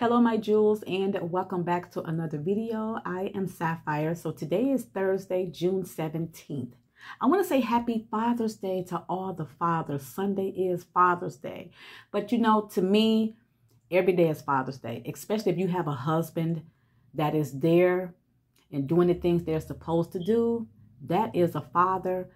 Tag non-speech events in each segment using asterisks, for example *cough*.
Hello my jewels and welcome back to another video. I am Sapphire. So today is Thursday, June 17th. I want to say happy Father's Day to all the fathers. Sunday is Father's Day. But you know, to me, every day is Father's Day, especially if you have a husband that is there and doing the things they're supposed to do. That is a father.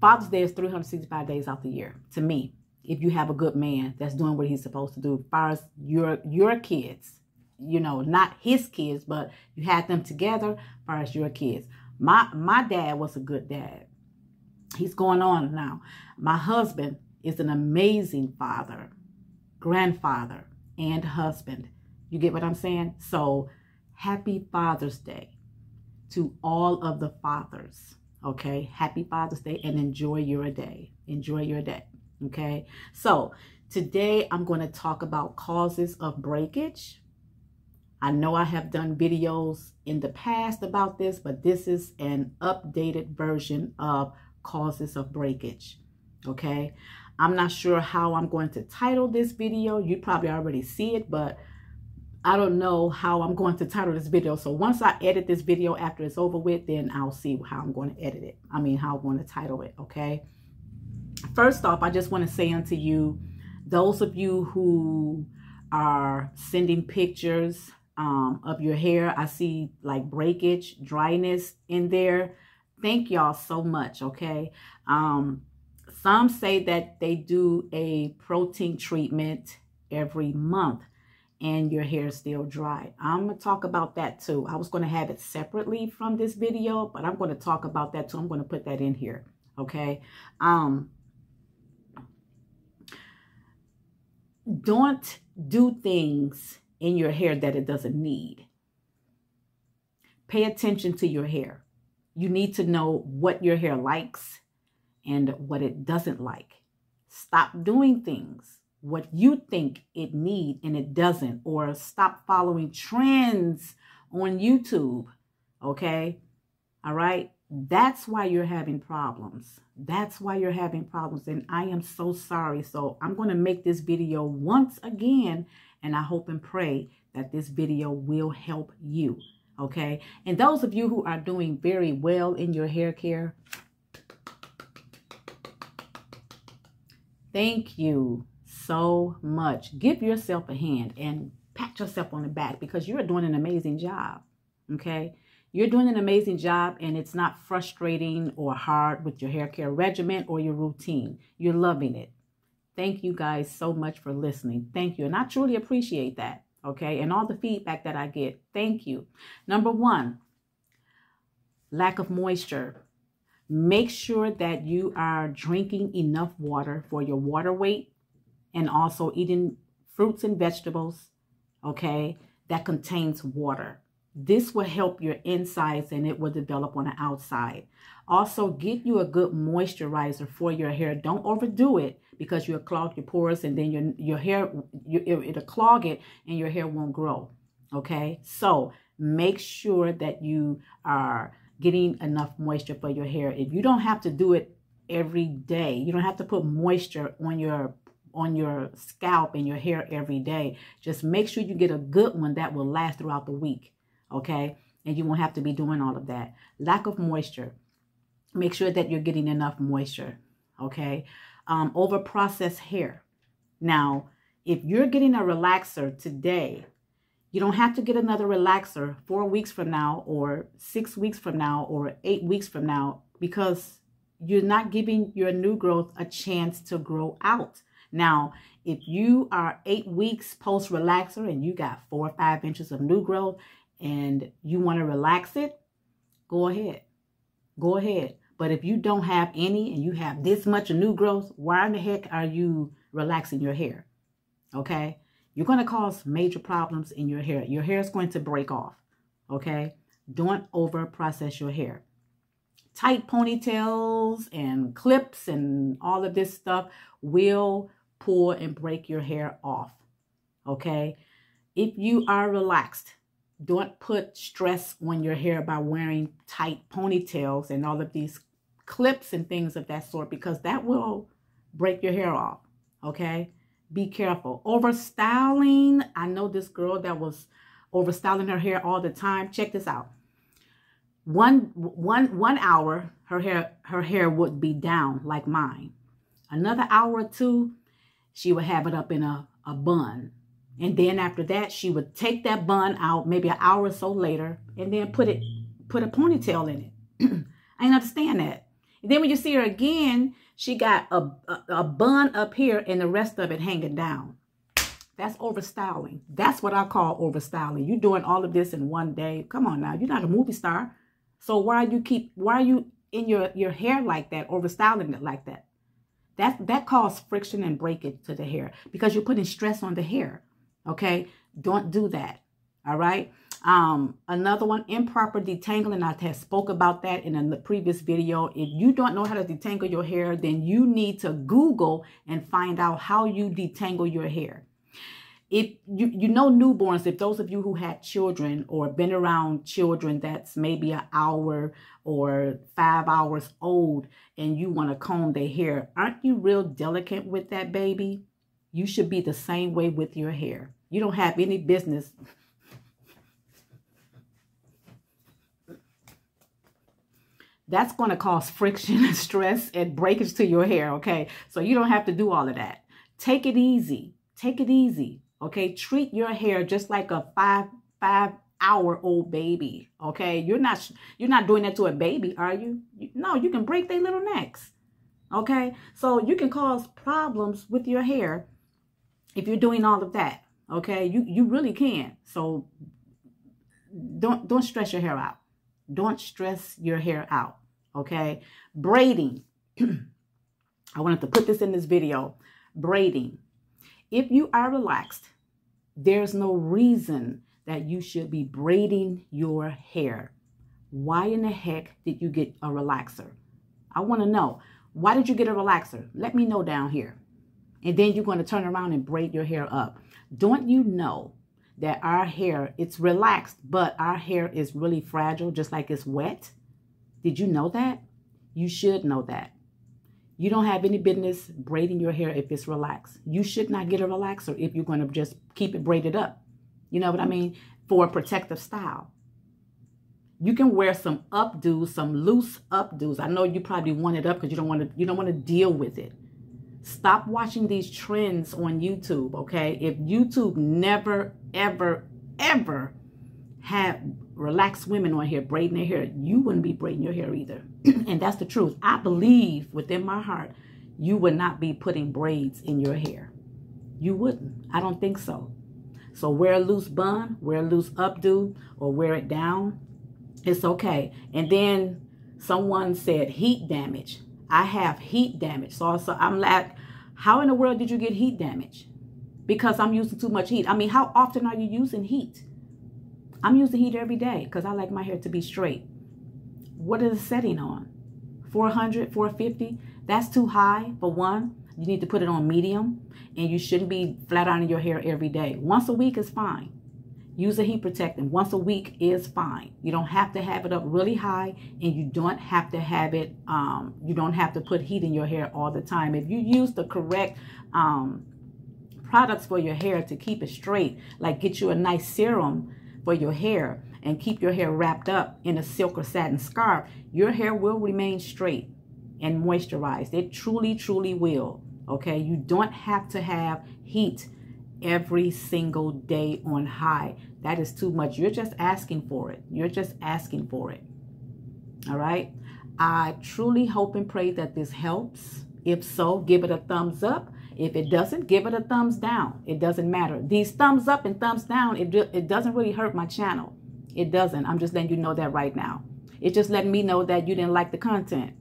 Father's Day is 365 days out the year to me if you have a good man that's doing what he's supposed to do, as far as your your kids, you know, not his kids, but you had them together, as far as your kids. My my dad was a good dad. He's going on now. My husband is an amazing father, grandfather, and husband. You get what I'm saying? So happy Father's Day to all of the fathers. Okay, happy Father's Day and enjoy your day. Enjoy your day. Okay, so today I'm going to talk about causes of breakage. I know I have done videos in the past about this, but this is an updated version of causes of breakage. Okay, I'm not sure how I'm going to title this video. You probably already see it, but I don't know how I'm going to title this video. So once I edit this video after it's over with, then I'll see how I'm going to edit it. I mean, how I'm going to title it, okay? first off, I just want to say unto you, those of you who are sending pictures um, of your hair, I see like breakage, dryness in there. Thank y'all so much, okay? Um, some say that they do a protein treatment every month and your hair is still dry. I'm going to talk about that too. I was going to have it separately from this video, but I'm going to talk about that too. I'm going to put that in here. Okay. Um, don't do things in your hair that it doesn't need. Pay attention to your hair. You need to know what your hair likes and what it doesn't like. Stop doing things what you think it need and it doesn't or stop following trends on YouTube, okay? All right? That's why you're having problems. That's why you're having problems. And I am so sorry. So I'm going to make this video once again. And I hope and pray that this video will help you. Okay. And those of you who are doing very well in your hair care, thank you so much. Give yourself a hand and pat yourself on the back because you're doing an amazing job. Okay. You're doing an amazing job and it's not frustrating or hard with your hair care regimen or your routine. You're loving it. Thank you guys so much for listening. Thank you. And I truly appreciate that. Okay. And all the feedback that I get. Thank you. Number one, lack of moisture. Make sure that you are drinking enough water for your water weight and also eating fruits and vegetables. Okay. That contains water. This will help your insides and it will develop on the outside. Also, get you a good moisturizer for your hair. Don't overdo it because you'll clog your pores and then your, your hair, you, it'll clog it and your hair won't grow. Okay? So, make sure that you are getting enough moisture for your hair. If you don't have to do it every day, you don't have to put moisture on your on your scalp and your hair every day. Just make sure you get a good one that will last throughout the week okay? And you won't have to be doing all of that. Lack of moisture. Make sure that you're getting enough moisture, okay? Um, over processed hair. Now, if you're getting a relaxer today, you don't have to get another relaxer four weeks from now or six weeks from now or eight weeks from now because you're not giving your new growth a chance to grow out. Now, if you are eight weeks post relaxer and you got four or five inches of new growth and you want to relax it, go ahead. Go ahead. But if you don't have any and you have this much new growth, why in the heck are you relaxing your hair? Okay? You're going to cause major problems in your hair. Your hair is going to break off. Okay? Don't over process your hair. Tight ponytails and clips and all of this stuff will pull and break your hair off. Okay? If you are relaxed, don't put stress on your hair by wearing tight ponytails and all of these clips and things of that sort because that will break your hair off. Okay? Be careful. Overstyling. I know this girl that was overstyling her hair all the time. Check this out. One one one hour her hair her hair would be down like mine. Another hour or two, she would have it up in a, a bun and then after that, she would take that bun out maybe an hour or so later and then put it put a ponytail in it. *clears throat* I didn't understand that. And then when you see her again, she got a, a, a, bun up here and the rest of it hanging down. That's overstyling. That's what I call overstyling. You doing all of this in one day. Come on now, you're not a movie star. So why you keep why are you in your, your hair like that, overstyling it like that? That that causes friction and breakage to the hair because you're putting stress on the hair. Okay, don't do that. All right. Um, another one, improper detangling. I have spoke about that in the previous video. If you don't know how to detangle your hair, then you need to Google and find out how you detangle your hair. If you, you know newborns, if those of you who had children or been around children that's maybe an hour or five hours old and you want to comb their hair, aren't you real delicate with that baby? You should be the same way with your hair. You don't have any business. That's going to cause friction and stress and breakage to your hair, okay? So you don't have to do all of that. Take it easy. Take it easy, okay? Treat your hair just like a five five hour old baby, okay? You're not you're not doing that to a baby, are you? no, you can break their little necks. Okay? So you can cause problems with your hair if you're doing all of that. Okay, you you really can. So don't don't stress your hair out. Don't stress your hair out. Okay, braiding. *clears throat* I wanted to put this in this video. Braiding. If you are relaxed, there's no reason that you should be braiding your hair. Why in the heck did you get a relaxer? I want to know. Why did you get a relaxer? Let me know down here. And then you're going to turn around and braid your hair up. Don't you know that our hair, it's relaxed, but our hair is really fragile, just like it's wet? Did you know that? You should know that. You don't have any business braiding your hair if it's relaxed. You should not get a relaxer if you're going to just keep it braided up. You know what I mean? For a protective style. You can wear some updos, some loose updos. I know you probably want it up because you don't want to you don't want to deal with it. Stop watching these trends on YouTube, okay? If YouTube never, ever, ever had relaxed women on here braiding their hair, you wouldn't be braiding your hair either. *clears throat* and that's the truth. I believe within my heart, you would not be putting braids in your hair. You wouldn't. I don't think so. So wear a loose bun, wear a loose updo, or wear it down. It's okay. And then someone said heat damage. I have heat damage. So, so I'm like, how in the world did you get heat damage? Because I'm using too much heat. I mean, how often are you using heat? I'm using heat every day because I like my hair to be straight. What is the setting on? 400, 450? That's too high for one. You need to put it on medium and you shouldn't be flat ironing your hair every day. Once a week is fine use a heat protectant once a week is fine you don't have to have it up really high and you don't have to have it um, you don't have to put heat in your hair all the time if you use the correct um, products for your hair to keep it straight like get you a nice serum for your hair and keep your hair wrapped up in a silk or satin scarf your hair will remain straight and moisturized it truly truly will okay you don't have to have heat every single day on high. That is too much. You're just asking for it. You're just asking for it. All right. I truly hope and pray that this helps. If so, give it a thumbs up. If it doesn't, give it a thumbs down. It doesn't matter. These thumbs up and thumbs down, it, it doesn't really hurt my channel. It doesn't. I'm just letting you know that right now. It's just letting me know that you didn't like the content.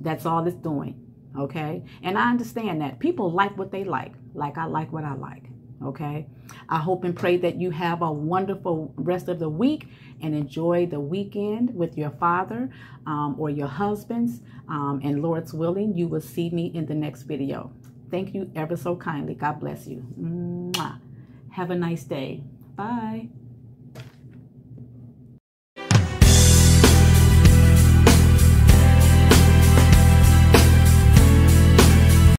That's all it's doing. Okay. And I understand that people like what they like, like I like what I like. Okay. I hope and pray that you have a wonderful rest of the week and enjoy the weekend with your father um, or your husbands. Um, and Lord's willing, you will see me in the next video. Thank you ever so kindly. God bless you. Mwah. Have a nice day. Bye.